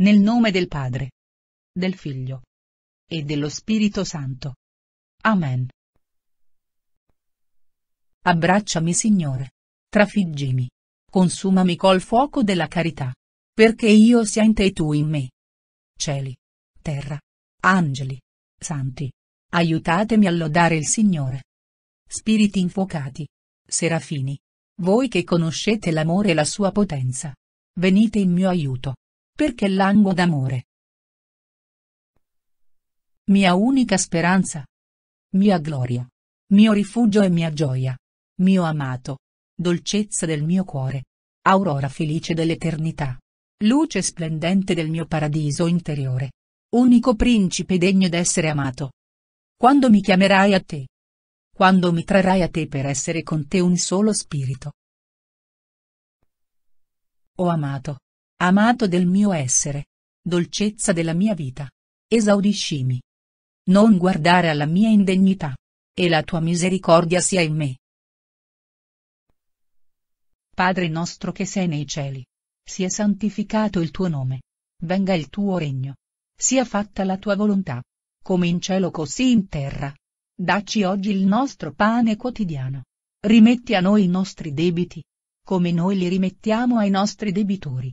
Nel nome del Padre, del Figlio e dello Spirito Santo. Amen. Abbracciami Signore. Trafiggimi. Consumami col fuoco della carità. Perché io sia in te e tu in me. Cieli. Terra. Angeli. Santi. Aiutatemi a lodare il Signore. Spiriti infuocati. Serafini. Voi che conoscete l'amore e la sua potenza. Venite in mio aiuto. Perché languo d'amore. Mia unica speranza. Mia gloria. Mio rifugio e mia gioia. Mio amato. Dolcezza del mio cuore. Aurora felice dell'eternità. Luce splendente del mio paradiso interiore. Unico principe degno d'essere amato. Quando mi chiamerai a te? Quando mi trarrai a te per essere con te un solo spirito? Ho amato Amato del mio essere. Dolcezza della mia vita. Esaudiscimi. Non guardare alla mia indegnità. E la tua misericordia sia in me. Padre nostro che sei nei cieli. Sia santificato il tuo nome. Venga il tuo regno. Sia fatta la tua volontà. Come in cielo così in terra. Dacci oggi il nostro pane quotidiano. Rimetti a noi i nostri debiti. Come noi li rimettiamo ai nostri debitori